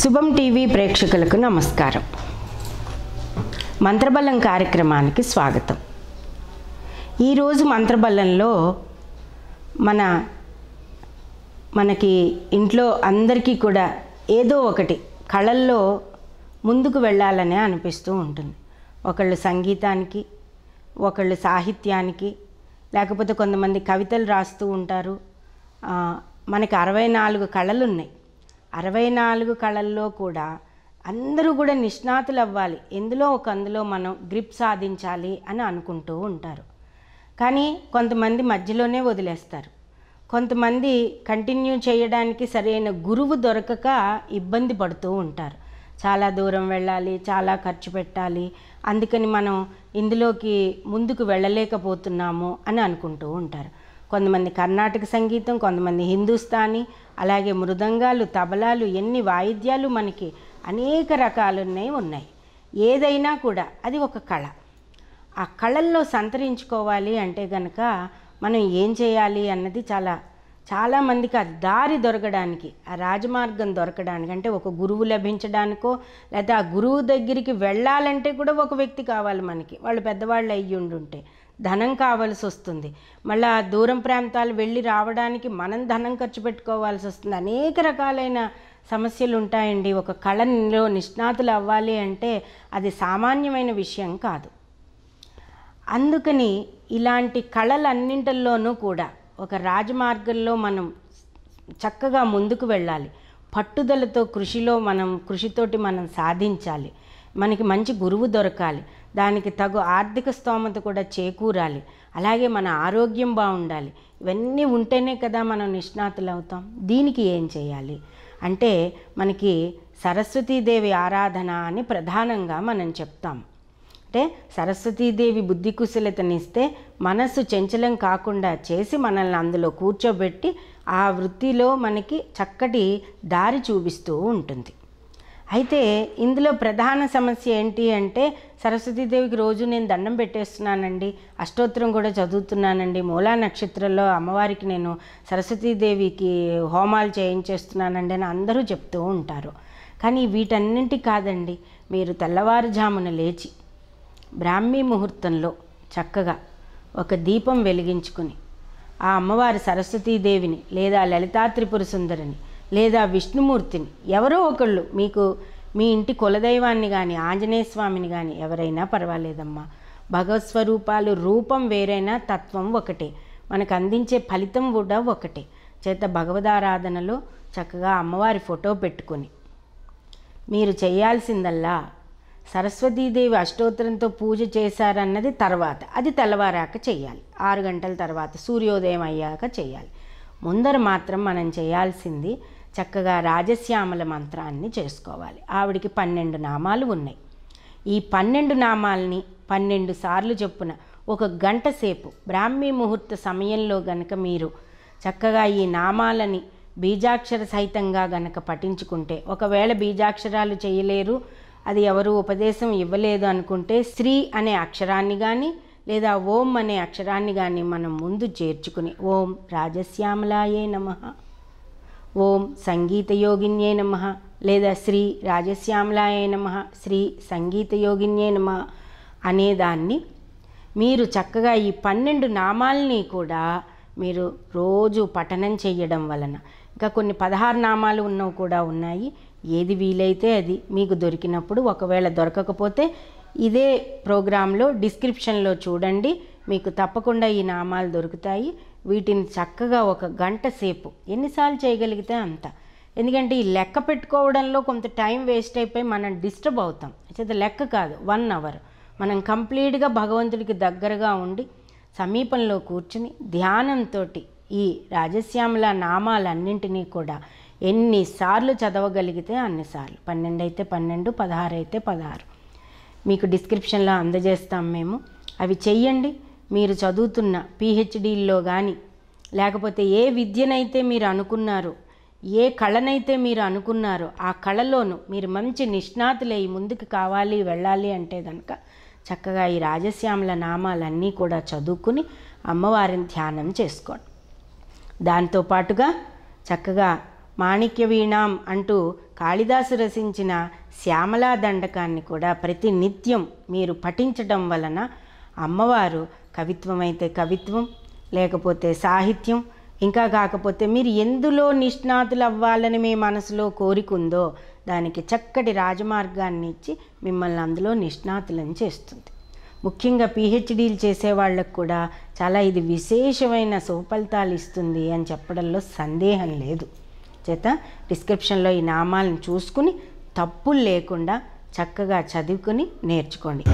శుభం టీవీ ప్రేక్షకులకు నమస్కారం మంత్రబలం కార్యక్రమానికి స్వాగతం ఈరోజు మంత్రబలంలో మన మనకి ఇంట్లో అందరికీ కూడా ఏదో ఒకటి కళల్లో ముందుకు వెళ్ళాలనే అనిపిస్తూ ఉంటుంది ఒకళ్ళు సంగీతానికి ఒకళ్ళు సాహిత్యానికి లేకపోతే కొంతమంది కవితలు రాస్తూ ఉంటారు మనకి అరవై నాలుగు కళలు ఉన్నాయి అరవై నాలుగు కళల్లో కూడా అందరూ కూడా నిష్ణాతులు అవ్వాలి ఎందులో ఒక అందులో మనం గ్రిప్ సాధించాలి అని అనుకుంటూ ఉంటారు కానీ కొంతమంది మధ్యలోనే వదిలేస్తారు కొంతమంది కంటిన్యూ చేయడానికి సరైన గురువు దొరకక ఇబ్బంది పడుతూ ఉంటారు చాలా దూరం వెళ్ళాలి చాలా ఖర్చు పెట్టాలి అందుకని మనం ఇందులోకి ముందుకు వెళ్ళలేకపోతున్నాము అని అనుకుంటూ ఉంటారు కొంతమంది కర్ణాటక సంగీతం కొంతమంది హిందుస్థానీ అలాగే మృదంగాలు తబలాలు ఎన్ని వాయిద్యాలు మనకి అనేక రకాలున్నాయి ఉన్నాయి ఏదైనా కూడా అది ఒక కళ ఆ కళల్లో సంతరించుకోవాలి అంటే గనక మనం ఏం చేయాలి అన్నది చాలా చాలామందికి ఆ దారి దొరకడానికి ఆ రాజమార్గం దొరకడానికి అంటే ఒక గురువు లభించడానికో లేదా ఆ గురువు దగ్గరికి వెళ్ళాలంటే కూడా ఒక వ్యక్తి కావాలి మనకి వాళ్ళు పెద్దవాళ్ళు అయ్యి ఉండుంటే ధనం కావాల్సి వస్తుంది మళ్ళీ దూరం ప్రాంతాలు వెళ్ళి రావడానికి మనం ధనం ఖర్చు పెట్టుకోవాల్సి వస్తుంది అనేక రకాలైన సమస్యలు ఉంటాయండి ఒక కళలో నిష్ణాతులు అవ్వాలి అంటే అది సామాన్యమైన విషయం కాదు అందుకని ఇలాంటి కళలన్నింటిలోనూ కూడా ఒక రాజమార్గంలో మనం చక్కగా ముందుకు వెళ్ళాలి పట్టుదలతో కృషిలో మనం కృషితోటి మనం సాధించాలి మనకి మంచి గురువు దొరకాలి దానికి తగు ఆర్థిక స్తోమత కూడా చేకూరాలి అలాగే మన ఆరోగ్యం బాగుండాలి ఇవన్నీ ఉంటేనే కదా మనం నిష్ణాతులు అవుతాం దీనికి ఏం చేయాలి అంటే మనకి సరస్వతీదేవి ఆరాధన అని ప్రధానంగా మనం చెప్తాం అంటే సరస్వతీదేవి బుద్ధి కుశలతనిస్తే మనస్సు చెంచలం కాకుండా చేసి మనల్ని అందులో కూర్చోబెట్టి ఆ వృత్తిలో మనకి చక్కటి దారి చూపిస్తూ ఉంటుంది అయితే ఇందులో ప్రధాన సమస్య ఏంటి అంటే సరస్వతీదేవికి రోజు నేను దండం పెట్టేస్తున్నానండి అష్టోత్తరం కూడా చదువుతున్నానండి మూలా నక్షత్రంలో అమ్మవారికి నేను సరస్వతీదేవికి హోమాలు చేయించేస్తున్నానండి అని అందరూ చెప్తూ ఉంటారు కానీ వీటన్నింటి కాదండి మీరు తెల్లవారుజామున లేచి బ్రాహ్మీ ముహూర్తంలో చక్కగా ఒక దీపం వెలిగించుకుని ఆ అమ్మవారి సరస్వతీదేవిని లేదా లలితా త్రిపుర సుందరిని లేదా విష్ణుమూర్తిని ఎవరో ఒకళ్ళు మీకు మీ ఇంటి కులదైవాన్ని కానీ ఆంజనేయ స్వామిని కానీ ఎవరైనా పర్వాలేదమ్మా భగవత్ స్వరూపాలు రూపం వేరైనా తత్వం ఒకటే మనకు అందించే ఫలితం కూడా ఒకటే చేత భగవదారాధనలో చక్కగా అమ్మవారి ఫోటో పెట్టుకొని మీరు చేయాల్సిందల్లా సరస్వతీదేవి అష్టోత్తరంతో పూజ చేశారన్నది తర్వాత అది తెల్లవారాక చేయాలి ఆరు గంటల తర్వాత సూర్యోదయం అయ్యాక చేయాలి ముందర మాత్రం మనం చేయాల్సింది చక్కగా రాజశ్యామల మంత్రాన్ని చేసుకోవాలి ఆవిడికి పన్నెండు నామాలు ఉన్నాయి ఈ పన్నెండు నామాల్ని పన్నెండు సార్లు చెప్పున ఒక గంట సేపు బ్రాహ్మీ ముహూర్త సమయంలో గనక మీరు చక్కగా ఈ నామాలని బీజాక్షర సహితంగా గనక పఠించుకుంటే ఒకవేళ బీజాక్షరాలు చేయలేరు అది ఎవరు ఉపదేశం ఇవ్వలేదు అనుకుంటే శ్రీ అనే అక్షరాన్ని కానీ లేదా ఓం అనే అక్షరాన్ని కానీ మనం ముందు చేర్చుకుని ఓం రాజశ్యామలాయే నమ ఓం సంగీతయోగిన్యే నమ లేదా శ్రీ రాజశ్యామలాయ నమ శ్రీ సంగీతయోగిన్యే నమ అనేదాన్ని మీరు చక్కగా ఈ పన్నెండు నామాల్ని కూడా మీరు రోజు పఠనం చేయడం వలన ఇంకా కొన్ని పదహారు నామాలు ఉన్నవి కూడా ఉన్నాయి ఏది వీలైతే అది మీకు దొరికినప్పుడు ఒకవేళ దొరకకపోతే ఇదే ప్రోగ్రాంలో డిస్క్రిప్షన్లో చూడండి మీకు తప్పకుండా ఈ నామాలు దొరుకుతాయి వీటిని చక్కగా ఒక గంట సేపు ఎన్నిసార్లు చేయగలిగితే అంత ఎందుకంటే ఈ లెక్క పెట్టుకోవడంలో కొంత టైం వేస్ట్ అయిపోయి మనం డిస్టర్బ్ అవుతాం చేత లెక్క కాదు వన్ అవర్ మనం కంప్లీట్గా భగవంతుడికి దగ్గరగా ఉండి సమీపంలో కూర్చుని ధ్యానంతో ఈ రాజశ్యామల నామాలన్నింటినీ కూడా ఎన్నిసార్లు చదవగలిగితే అన్నిసార్లు పన్నెండు అయితే పన్నెండు పదహారు అయితే పదహారు మీకు డిస్క్రిప్షన్లో అందజేస్తాం మేము అవి చెయ్యండి మీరు చదువుతున్న పిహెచ్డీల్లో కానీ లేకపోతే ఏ విద్యనైతే మీరు అనుకున్నారో ఏ కళనైతే మీరు అనుకున్నారో ఆ కళలోనూ మీరు మంచి నిష్ణాతులై ముందుకు కావాలి వెళ్ళాలి అంటే కనుక చక్కగా ఈ రాజశ్యామల నామాలన్నీ కూడా చదువుకుని అమ్మవారిని ధ్యానం చేసుకోండి దాంతోపాటుగా చక్కగా మాణిక్య వీణాం అంటూ కాళిదాసు రచించిన శ్యామలా దండకాన్ని కూడా ప్రతి నిత్యం మీరు పఠించడం వలన అమ్మవారు కవిత్వం అయితే కవిత్వం లేకపోతే సాహిత్యం ఇంకా కాకపోతే మీరు ఎందులో నిష్ణాతులు అవ్వాలని మీ మనసులో కోరికుందో దానికి చక్కటి రాజమార్గాన్ని ఇచ్చి మిమ్మల్ని అందులో నిష్ణాతులను చేస్తుంది ముఖ్యంగా పిహెచ్డీలు చేసే వాళ్ళకు కూడా చాలా ఇది విశేషమైన సుఫలితాలు ఇస్తుంది అని చెప్పడంలో సందేహం లేదు చేత డిస్క్రిప్షన్లో ఈ నామాలను చూసుకుని తప్పులు లేకుండా చక్కగా చదువుకుని నేర్చుకోండి